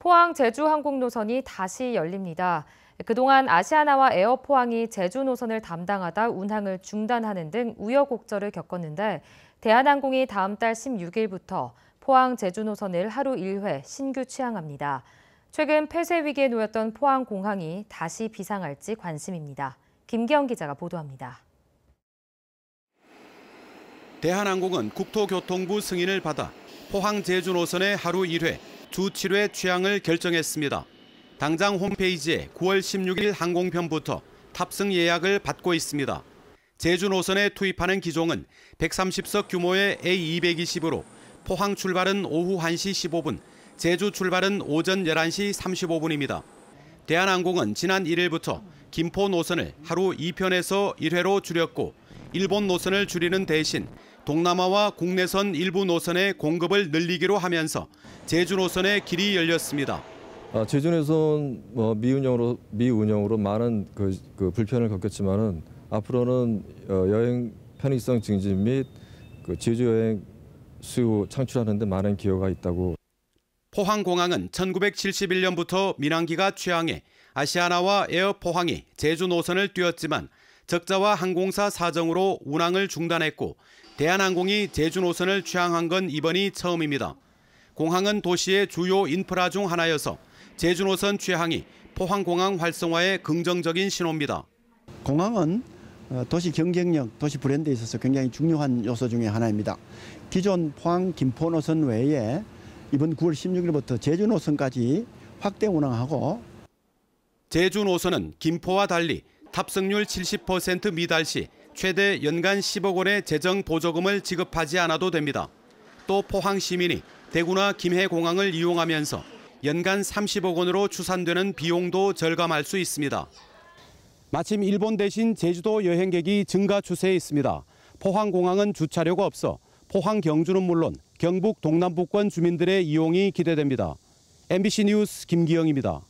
포항 제주 항공 노선이 다시 열립니다. 그동안 아시아나와 에어 포항이 제주 노선을 담당하다 운항을 중단하는 등 우여곡절을 겪었는데 대한항공이 다음 달 16일부터 포항 제주 노선을 하루 1회 신규 취항합니다. 최근 폐쇄 위기에 놓였던 포항 공항이 다시 비상할지 관심입니다. 김기영 기자가 보도합니다. 대한항공은 국토교통부 승인을 받아 포항 제주 노선의 하루 1회 두료의취향을 결정했습니다. 당장 홈페이지에 9월 16일 항공편부터 탑승 예약을 받고 있습니다. 제주 노선에 투입하는 기종은 130석 규모의 A220으로 포항 출발은 오후 1시 15분, 제주 출발은 오전 11시 35분입니다. 대한항공은 지난 1일부터 김포 노선을 하루 2편에서 1회로 줄였고 일본 노선을 줄이는 대신 동남아와 국내선 일부 노선의 공급을 늘리기로 하면서 제주 노선의 길이 열렸습니다. 아, 제주 노선 뭐 미운영으로 미운영으로 많은 그, 그 불편을 겪었지만은 앞으로는 어, 여행 편의성 증진 및그 제주 여행 수요 창출하는 데 많은 기여가 있다고. 포항공항은 1971년부터 민항기가 취항해 아시아나와 에어포항이 제주 노선을 뛰었지만 적자와 항공사 사정으로 운항을 중단했고 대한항공이 제주 노선을 취항한 건 이번이 처음입니다. 공항은 도시의 주요 인프라 중 하나여서 제주 노선 취항이 포항공항 활성화에 긍정적인 신호입니다. 공항은 어, 도시 경쟁력, 도시 브랜드에 있어서 굉장히 중요한 요소 중의 하나입니다. 기존 포항 김포 노선 외에 이번 9월 16일부터 제주 노선까지 확대 운항하고 제주 노선은 김포와 달리 탑승률 70% 미달 시 최대 연간 10억 원의 재정 보조금을 지급하지 않아도 됩니다. 또 포항 시민이 대구나 김해공항을 이용하면서 연간 30억 원으로 추산되는 비용도 절감할 수 있습니다. 마침 일본 대신 제주도 여행객이 증가 추세에 있습니다. 포항공항은 주차료가 없어 포항 경주는 물론 경북 동남부권 주민들의 이용이 기대됩니다. MBC 뉴스 김기영입니다.